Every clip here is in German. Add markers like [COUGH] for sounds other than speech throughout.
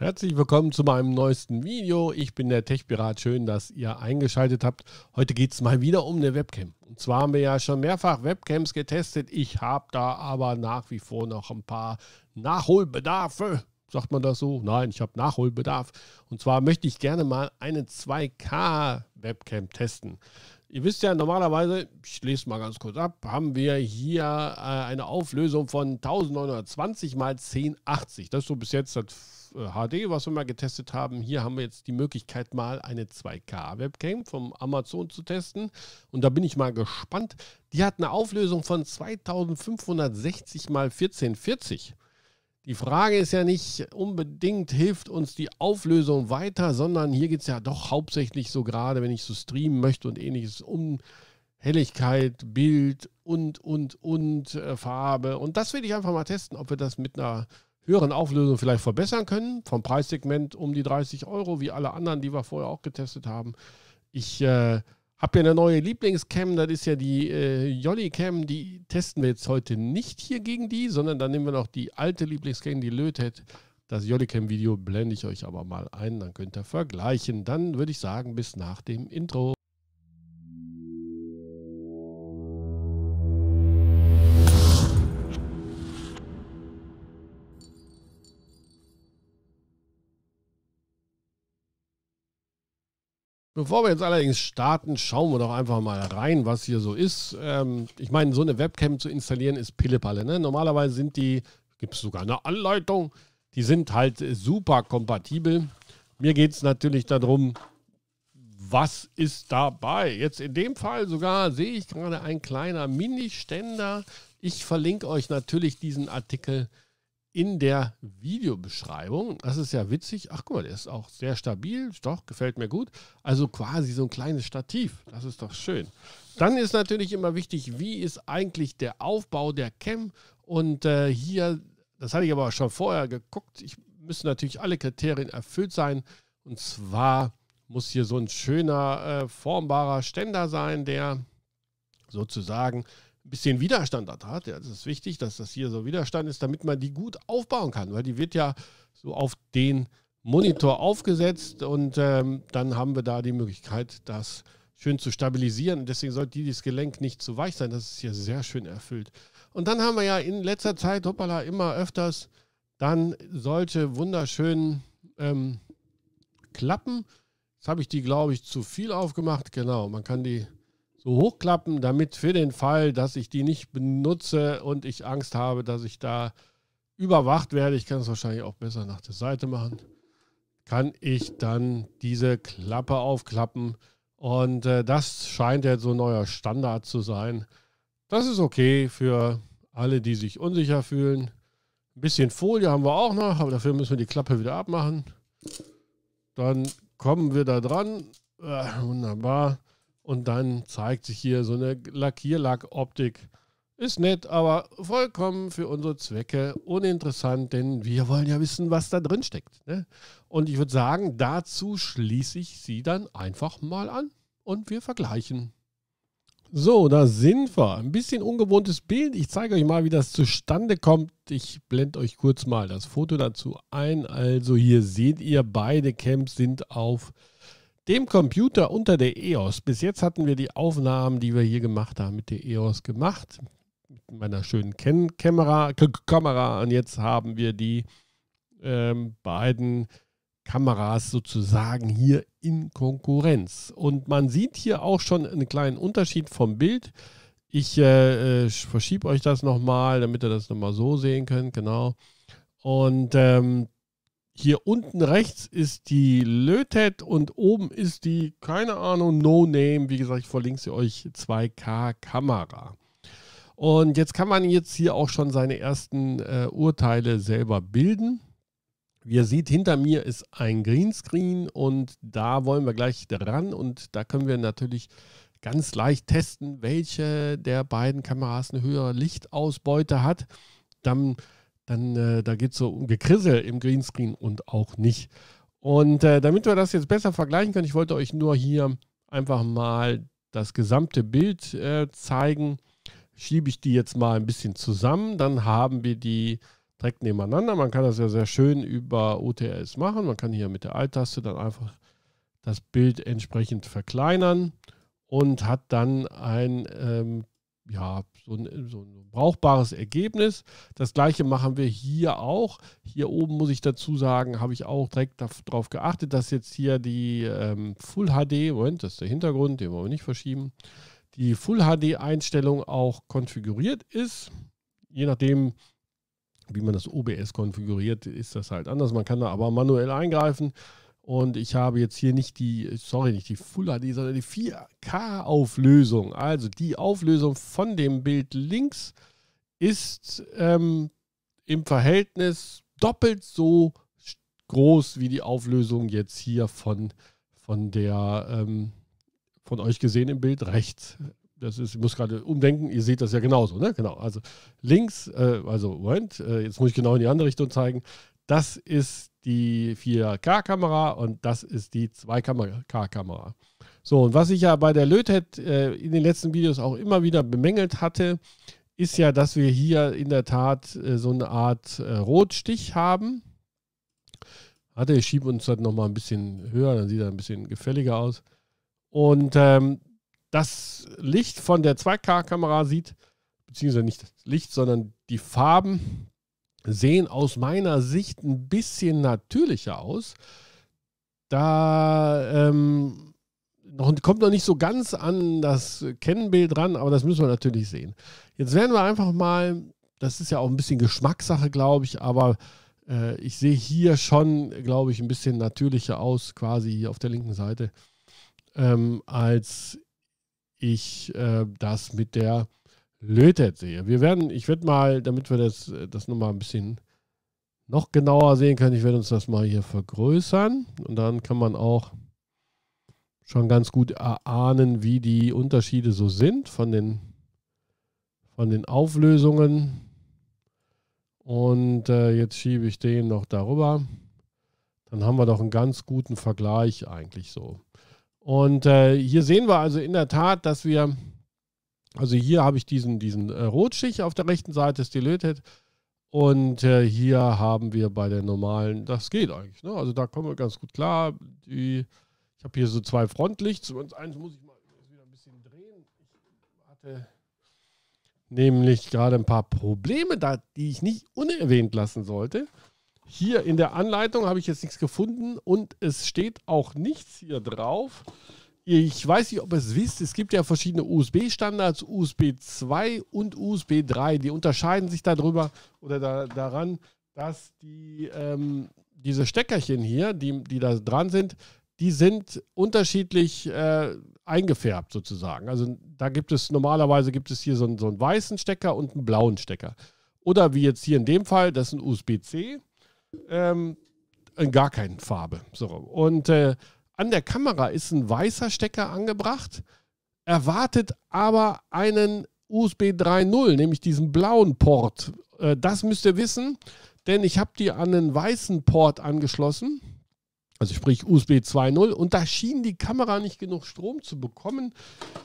Herzlich willkommen zu meinem neuesten Video. Ich bin der Tech-Pirat. Schön, dass ihr eingeschaltet habt. Heute geht es mal wieder um eine Webcam. Und zwar haben wir ja schon mehrfach Webcams getestet. Ich habe da aber nach wie vor noch ein paar Nachholbedarfe. Sagt man das so? Nein, ich habe Nachholbedarf. Und zwar möchte ich gerne mal eine 2K-Webcam testen. Ihr wisst ja, normalerweise, ich lese mal ganz kurz ab, haben wir hier äh, eine Auflösung von 1920 x 1080. Das ist so bis jetzt das HD, äh, was wir mal getestet haben. Hier haben wir jetzt die Möglichkeit, mal eine 2K-Webcam vom Amazon zu testen. Und da bin ich mal gespannt. Die hat eine Auflösung von 2560 x 1440. Die Frage ist ja nicht unbedingt, hilft uns die Auflösung weiter, sondern hier geht es ja doch hauptsächlich so gerade, wenn ich so streamen möchte und ähnliches, um Helligkeit, Bild und, und, und äh, Farbe. Und das will ich einfach mal testen, ob wir das mit einer höheren Auflösung vielleicht verbessern können, vom Preissegment um die 30 Euro, wie alle anderen, die wir vorher auch getestet haben. Ich äh, habe ja eine neue Lieblingscam, das ist ja die äh, Jolly Cam, die testen wir jetzt heute nicht hier gegen die, sondern dann nehmen wir noch die alte Lieblingscam, die Lötet. Das Jollycam-Video blende ich euch aber mal ein, dann könnt ihr vergleichen. Dann würde ich sagen, bis nach dem Intro. Bevor wir jetzt allerdings starten, schauen wir doch einfach mal rein, was hier so ist. Ähm, ich meine, so eine Webcam zu installieren ist Pillepalle. Ne? Normalerweise sind die, gibt es sogar eine Anleitung, die sind halt super kompatibel. Mir geht es natürlich darum, was ist dabei? Jetzt in dem Fall sogar sehe ich gerade ein kleiner Mini-Ständer. Ich verlinke euch natürlich diesen Artikel in der Videobeschreibung. Das ist ja witzig. Ach guck mal, der ist auch sehr stabil. Doch, gefällt mir gut. Also quasi so ein kleines Stativ. Das ist doch schön. Dann ist natürlich immer wichtig, wie ist eigentlich der Aufbau der Cam? Und äh, hier, das hatte ich aber schon vorher geguckt, ich, müssen natürlich alle Kriterien erfüllt sein. Und zwar muss hier so ein schöner, äh, formbarer Ständer sein, der sozusagen ein bisschen Widerstand hat. Ja, das ist wichtig, dass das hier so Widerstand ist, damit man die gut aufbauen kann, weil die wird ja so auf den Monitor aufgesetzt und ähm, dann haben wir da die Möglichkeit, das schön zu stabilisieren. Deswegen sollte dieses Gelenk nicht zu weich sein. Das ist hier sehr schön erfüllt. Und dann haben wir ja in letzter Zeit, hoppala, immer öfters dann solche wunderschönen ähm, Klappen. Jetzt habe ich die, glaube ich, zu viel aufgemacht. Genau, man kann die so hochklappen, damit für den Fall, dass ich die nicht benutze und ich Angst habe, dass ich da überwacht werde, ich kann es wahrscheinlich auch besser nach der Seite machen, kann ich dann diese Klappe aufklappen. Und äh, das scheint ja so ein neuer Standard zu sein. Das ist okay für alle, die sich unsicher fühlen. Ein bisschen Folie haben wir auch noch, aber dafür müssen wir die Klappe wieder abmachen. Dann kommen wir da dran. Äh, wunderbar. Und dann zeigt sich hier so eine Lackierlackoptik. Ist nett, aber vollkommen für unsere Zwecke uninteressant, denn wir wollen ja wissen, was da drin steckt. Ne? Und ich würde sagen, dazu schließe ich sie dann einfach mal an und wir vergleichen. So, da sind wir. Ein bisschen ungewohntes Bild. Ich zeige euch mal, wie das zustande kommt. Ich blende euch kurz mal das Foto dazu ein. Also hier seht ihr, beide Camps sind auf dem Computer unter der EOS. Bis jetzt hatten wir die Aufnahmen, die wir hier gemacht haben, mit der EOS gemacht. Mit meiner schönen Ken Kamera, K Kamera. Und jetzt haben wir die ähm, beiden Kameras sozusagen hier in Konkurrenz. Und man sieht hier auch schon einen kleinen Unterschied vom Bild. Ich äh, äh verschiebe euch das nochmal, damit ihr das nochmal so sehen könnt. Genau. Und ähm, hier unten rechts ist die Lötet und oben ist die, keine Ahnung, No Name. Wie gesagt, ich verlinke sie euch 2K Kamera. Und jetzt kann man jetzt hier auch schon seine ersten äh, Urteile selber bilden. Wie ihr seht, hinter mir ist ein Greenscreen und da wollen wir gleich dran. und da können wir natürlich ganz leicht testen, welche der beiden Kameras eine höhere Lichtausbeute hat. Dann dann äh, da geht es so um Gekrissel im Greenscreen und auch nicht. Und äh, damit wir das jetzt besser vergleichen können, ich wollte euch nur hier einfach mal das gesamte Bild äh, zeigen. Schiebe ich die jetzt mal ein bisschen zusammen, dann haben wir die direkt nebeneinander. Man kann das ja sehr schön über OTS machen. Man kann hier mit der Alt-Taste dann einfach das Bild entsprechend verkleinern und hat dann ein ähm, ja, so ein, so ein brauchbares Ergebnis. Das gleiche machen wir hier auch. Hier oben muss ich dazu sagen, habe ich auch direkt darauf geachtet, dass jetzt hier die ähm, Full HD, Moment, das ist der Hintergrund, den wollen wir nicht verschieben, die Full HD-Einstellung auch konfiguriert ist. Je nachdem, wie man das OBS konfiguriert, ist das halt anders. Man kann da aber manuell eingreifen. Und ich habe jetzt hier nicht die, sorry, nicht die Full HD, sondern die 4K-Auflösung. Also die Auflösung von dem Bild links ist ähm, im Verhältnis doppelt so groß wie die Auflösung jetzt hier von, von der ähm, von euch gesehenen Bild rechts. Das ist, ich muss gerade umdenken, ihr seht das ja genauso, ne? Genau. Also links, äh, also Moment, äh, jetzt muss ich genau in die andere Richtung zeigen. Das ist die 4K-Kamera und das ist die 2K-Kamera. So, und was ich ja bei der Löthead äh, in den letzten Videos auch immer wieder bemängelt hatte, ist ja, dass wir hier in der Tat äh, so eine Art äh, Rotstich haben. Warte, ich schiebe uns das nochmal ein bisschen höher, dann sieht er ein bisschen gefälliger aus. Und ähm, das Licht von der 2K-Kamera sieht, beziehungsweise nicht das Licht, sondern die Farben sehen aus meiner Sicht ein bisschen natürlicher aus. Da ähm, noch, kommt noch nicht so ganz an das Kennenbild ran, aber das müssen wir natürlich sehen. Jetzt werden wir einfach mal, das ist ja auch ein bisschen Geschmackssache, glaube ich, aber äh, ich sehe hier schon, glaube ich, ein bisschen natürlicher aus, quasi hier auf der linken Seite, ähm, als ich äh, das mit der lötet sehe. Wir werden, ich werde mal, damit wir das, äh, das nochmal ein bisschen noch genauer sehen können, ich werde uns das mal hier vergrößern und dann kann man auch schon ganz gut erahnen, wie die Unterschiede so sind von den, von den Auflösungen. Und äh, jetzt schiebe ich den noch darüber. Dann haben wir doch einen ganz guten Vergleich eigentlich so. Und äh, hier sehen wir also in der Tat, dass wir also hier habe ich diesen, diesen äh, Rotstich auf der rechten Seite, ist deleted. Und äh, hier haben wir bei der normalen, das geht eigentlich. Ne? Also da kommen wir ganz gut klar. Die, ich habe hier so zwei Frontlichts. Und eins muss ich mal wieder ein bisschen drehen. Ich hatte nämlich gerade ein paar Probleme, da, die ich nicht unerwähnt lassen sollte. Hier in der Anleitung habe ich jetzt nichts gefunden und es steht auch nichts hier drauf ich weiß nicht, ob ihr es wisst, es gibt ja verschiedene USB-Standards, USB 2 und USB 3. Die unterscheiden sich darüber oder da, daran, dass die, ähm, diese Steckerchen hier, die, die da dran sind, die sind unterschiedlich äh, eingefärbt sozusagen. Also da gibt es normalerweise gibt es hier so einen, so einen weißen Stecker und einen blauen Stecker. Oder wie jetzt hier in dem Fall, das ist ein USB-C, ähm, in gar keinen Farbe. So. Und äh, an der Kamera ist ein weißer Stecker angebracht, erwartet aber einen USB 3.0, nämlich diesen blauen Port. Äh, das müsst ihr wissen, denn ich habe die an einen weißen Port angeschlossen, also sprich USB 2.0, und da schien die Kamera nicht genug Strom zu bekommen.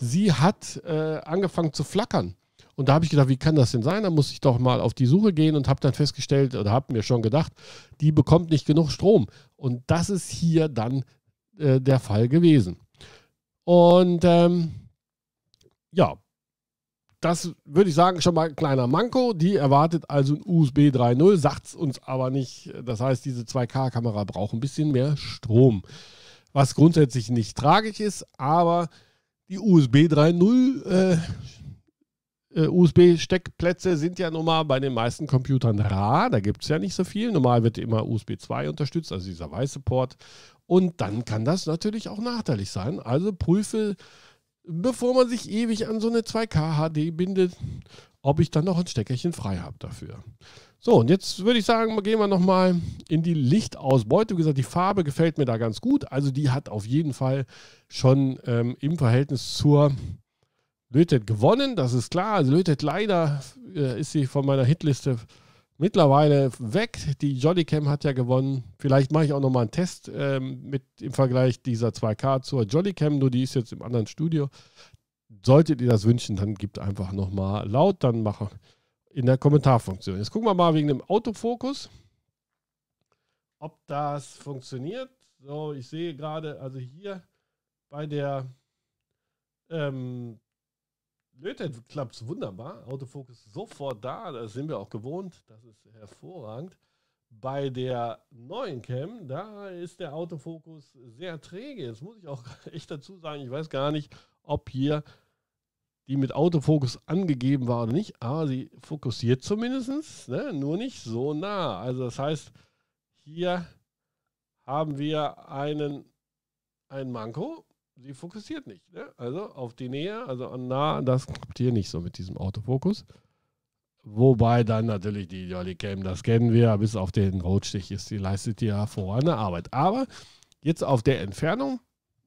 Sie hat äh, angefangen zu flackern. Und da habe ich gedacht, wie kann das denn sein? Da muss ich doch mal auf die Suche gehen und habe dann festgestellt oder habe mir schon gedacht, die bekommt nicht genug Strom. Und das ist hier dann äh, der Fall gewesen. Und ähm, ja, das würde ich sagen, schon mal ein kleiner Manko. Die erwartet also ein USB 3.0, sagt es uns aber nicht. Das heißt, diese 2K-Kamera braucht ein bisschen mehr Strom. Was grundsätzlich nicht tragisch ist, aber die USB 3.0 äh, äh USB-Steckplätze sind ja nun mal bei den meisten Computern rar. Da gibt es ja nicht so viel. Normal wird immer USB 2 unterstützt, also dieser weiße Port. Und dann kann das natürlich auch nachteilig sein. Also prüfe, bevor man sich ewig an so eine 2K HD bindet, ob ich dann noch ein Steckerchen frei habe dafür. So, und jetzt würde ich sagen, gehen wir nochmal in die Lichtausbeute. Wie gesagt, die Farbe gefällt mir da ganz gut. Also die hat auf jeden Fall schon ähm, im Verhältnis zur Lötet gewonnen, das ist klar. Also Lötet leider äh, ist sie von meiner Hitliste mittlerweile weg. Die Jollycam hat ja gewonnen. Vielleicht mache ich auch nochmal einen Test ähm, mit im Vergleich dieser 2K zur Jollycam, nur die ist jetzt im anderen Studio. Solltet ihr das wünschen, dann gebt einfach nochmal laut, dann mache in der Kommentarfunktion. Jetzt gucken wir mal wegen dem Autofokus, ob das funktioniert. So, ich sehe gerade, also hier bei der ähm, Lötet klappt es wunderbar. Autofokus sofort da. Das sind wir auch gewohnt. Das ist hervorragend. Bei der neuen Cam, da ist der Autofokus sehr träge. Jetzt muss ich auch [LAUGHS] echt dazu sagen, ich weiß gar nicht, ob hier die mit Autofokus angegeben war oder nicht, aber sie fokussiert zumindest, ne? nur nicht so nah. Also das heißt, hier haben wir einen, ein Manko sie fokussiert nicht. Ne? Also auf die Nähe, also an nah, das klappt hier nicht so mit diesem Autofokus. Wobei dann natürlich die Jolly Cam, das kennen wir, bis auf den Rotstich ist, die leistet ja vorne Arbeit. Aber jetzt auf der Entfernung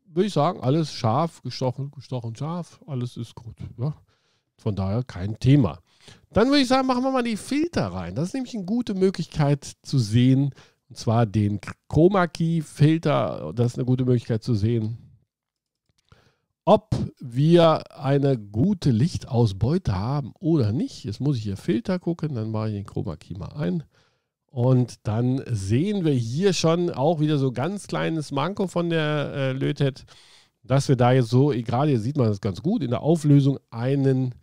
würde ich sagen, alles scharf, gestochen, gestochen scharf, alles ist gut. Ja? Von daher kein Thema. Dann würde ich sagen, machen wir mal die Filter rein. Das ist nämlich eine gute Möglichkeit zu sehen, und zwar den Chroma Key Filter. Das ist eine gute Möglichkeit zu sehen, ob wir eine gute Lichtausbeute haben oder nicht. Jetzt muss ich hier Filter gucken, dann mache ich den Chroma Key mal ein. Und dann sehen wir hier schon auch wieder so ganz kleines Manko von der äh, Lötet, dass wir da jetzt so, gerade hier sieht man das ganz gut, in der Auflösung einen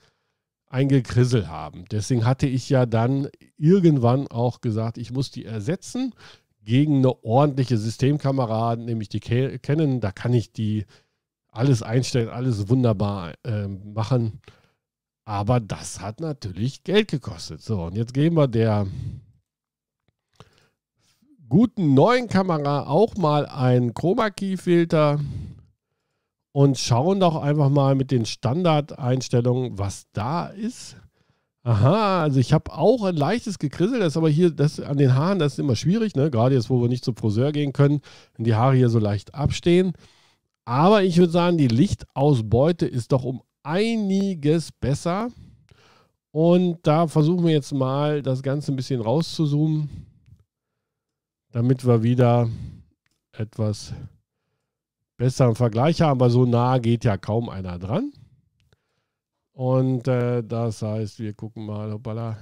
eingekrisselt haben. Deswegen hatte ich ja dann irgendwann auch gesagt, ich muss die ersetzen gegen eine ordentliche Systemkamera, nämlich die Canon. Da kann ich die alles einstellen, alles wunderbar äh, machen. Aber das hat natürlich Geld gekostet. So, und jetzt geben wir der guten neuen Kamera auch mal einen Chroma Key Filter und schauen doch einfach mal mit den Standardeinstellungen, was da ist. Aha, also ich habe auch ein leichtes Gekrissel, das ist aber hier das an den Haaren, das ist immer schwierig, ne? gerade jetzt, wo wir nicht zum Friseur gehen können, wenn die Haare hier so leicht abstehen. Aber ich würde sagen, die Lichtausbeute ist doch um einiges besser. Und da versuchen wir jetzt mal, das Ganze ein bisschen rauszuzoomen, damit wir wieder etwas besseren Vergleich haben. Aber so nah geht ja kaum einer dran. Und äh, das heißt, wir gucken mal, hoppala,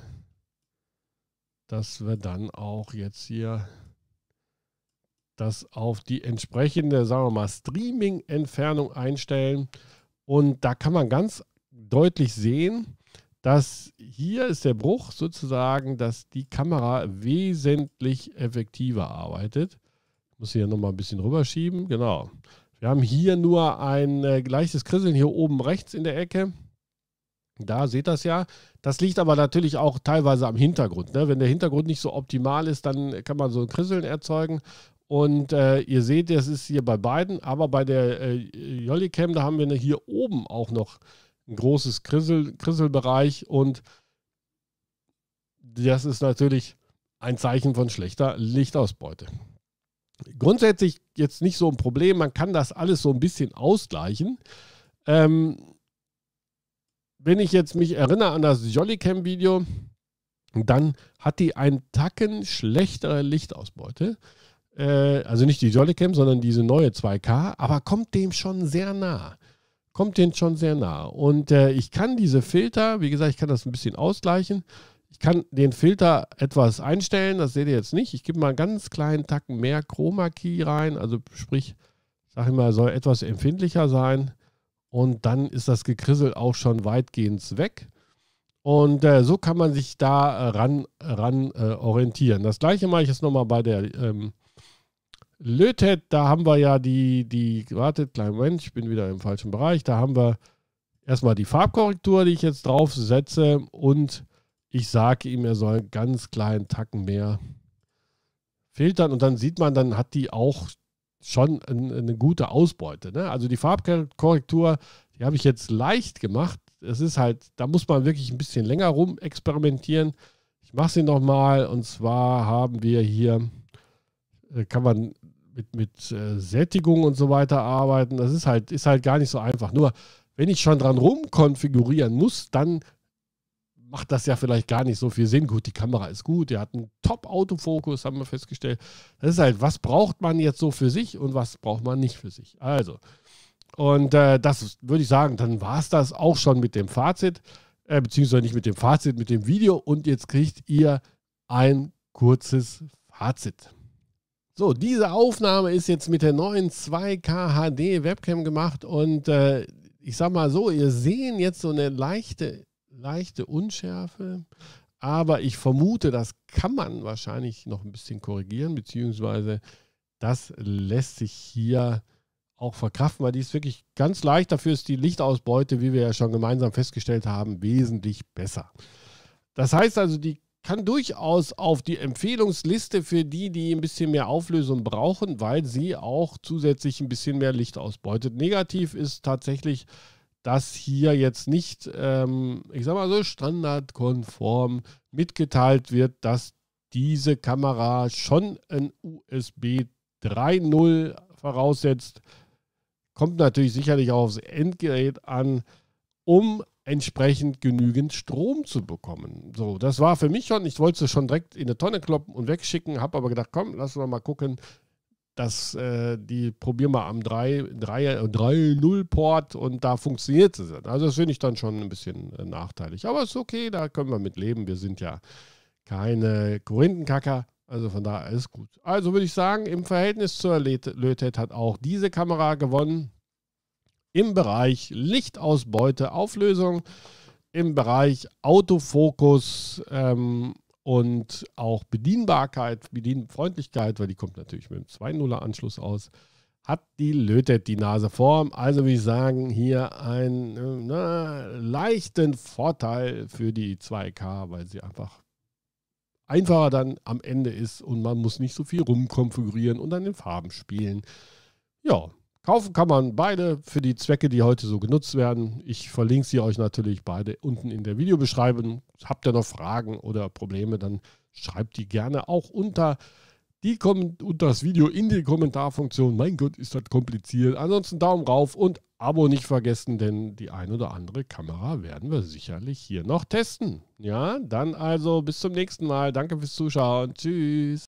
dass wir dann auch jetzt hier das auf die entsprechende, sagen wir mal, Streaming-Entfernung einstellen. Und da kann man ganz deutlich sehen, dass hier ist der Bruch sozusagen, dass die Kamera wesentlich effektiver arbeitet. Ich muss hier nochmal ein bisschen rüberschieben. Genau. Wir haben hier nur ein äh, leichtes Krisseln hier oben rechts in der Ecke. Da seht das ja. Das liegt aber natürlich auch teilweise am Hintergrund. Ne? Wenn der Hintergrund nicht so optimal ist, dann kann man so ein Krisseln erzeugen. Und äh, ihr seht, das ist hier bei beiden, aber bei der äh, Jollycam, da haben wir eine, hier oben auch noch ein großes Krissel, Krisselbereich und das ist natürlich ein Zeichen von schlechter Lichtausbeute. Grundsätzlich jetzt nicht so ein Problem, man kann das alles so ein bisschen ausgleichen. Ähm, wenn ich jetzt mich erinnere an das Jollycam-Video, dann hat die einen Tacken schlechtere Lichtausbeute. Äh, also nicht die Jollycam, sondern diese neue 2K, aber kommt dem schon sehr nah. Kommt dem schon sehr nah. Und äh, ich kann diese Filter, wie gesagt, ich kann das ein bisschen ausgleichen. Ich kann den Filter etwas einstellen, das seht ihr jetzt nicht. Ich gebe mal einen ganz kleinen Tacken mehr Chroma Key rein, also sprich, sag ich mal, soll etwas empfindlicher sein. Und dann ist das Gekrissel auch schon weitgehend weg. Und äh, so kann man sich da äh, ran, ran äh, orientieren. Das gleiche mache ich jetzt nochmal bei der ähm, Lötet, da haben wir ja die, die, wartet, kleinen Moment, ich bin wieder im falschen Bereich. Da haben wir erstmal die Farbkorrektur, die ich jetzt drauf setze und ich sage ihm, er soll einen ganz kleinen Tacken mehr filtern und dann sieht man, dann hat die auch schon eine gute Ausbeute. Ne? Also die Farbkorrektur, die habe ich jetzt leicht gemacht. Es ist halt, da muss man wirklich ein bisschen länger rum experimentieren. Ich mache sie nochmal und zwar haben wir hier, äh, kann man mit, mit äh, Sättigung und so weiter arbeiten. Das ist halt, ist halt gar nicht so einfach. Nur, wenn ich schon dran rumkonfigurieren muss, dann macht das ja vielleicht gar nicht so viel Sinn. Gut, die Kamera ist gut, die hat einen Top-Autofokus, haben wir festgestellt. Das ist halt, was braucht man jetzt so für sich und was braucht man nicht für sich. Also, und äh, das würde ich sagen, dann war es das auch schon mit dem Fazit, äh, beziehungsweise nicht mit dem Fazit, mit dem Video. Und jetzt kriegt ihr ein kurzes Fazit. So, diese Aufnahme ist jetzt mit der neuen 2K HD Webcam gemacht und äh, ich sag mal so, ihr sehen jetzt so eine leichte, leichte Unschärfe, aber ich vermute, das kann man wahrscheinlich noch ein bisschen korrigieren, beziehungsweise das lässt sich hier auch verkraften, weil die ist wirklich ganz leicht. Dafür ist die Lichtausbeute, wie wir ja schon gemeinsam festgestellt haben, wesentlich besser. Das heißt also, die kann durchaus auf die Empfehlungsliste für die, die ein bisschen mehr Auflösung brauchen, weil sie auch zusätzlich ein bisschen mehr Licht ausbeutet. Negativ ist tatsächlich, dass hier jetzt nicht, ähm, ich sag mal so, standardkonform mitgeteilt wird, dass diese Kamera schon ein USB 3.0 voraussetzt. Kommt natürlich sicherlich auch aufs Endgerät an. Um entsprechend genügend Strom zu bekommen. So, das war für mich schon, ich wollte es schon direkt in eine Tonne kloppen und wegschicken, habe aber gedacht, komm, lass uns mal gucken, dass äh, die probieren mal am 3.0-Port äh, und da funktioniert es. Also das finde ich dann schon ein bisschen äh, nachteilig. Aber ist okay, da können wir mit leben. Wir sind ja keine Korinthenkacker. Also von daher ist gut. Also würde ich sagen, im Verhältnis zur Lötet hat auch diese Kamera gewonnen im Bereich Lichtausbeute, Auflösung, im Bereich Autofokus ähm, und auch Bedienbarkeit, Bedienfreundlichkeit, weil die kommt natürlich mit einem 2.0er-Anschluss aus, hat die Lötet die Nase vorn. Also würde ich sagen, hier einen äh, na, leichten Vorteil für die 2K, weil sie einfach einfacher dann am Ende ist und man muss nicht so viel rumkonfigurieren und an den Farben spielen. Ja, Kaufen kann man beide für die Zwecke, die heute so genutzt werden. Ich verlinke sie euch natürlich beide unten in der Videobeschreibung. Habt ihr noch Fragen oder Probleme, dann schreibt die gerne auch unter, die, unter das Video in die Kommentarfunktion. Mein Gott, ist das kompliziert. Ansonsten Daumen rauf und Abo nicht vergessen, denn die ein oder andere Kamera werden wir sicherlich hier noch testen. Ja, dann also bis zum nächsten Mal. Danke fürs Zuschauen. Tschüss.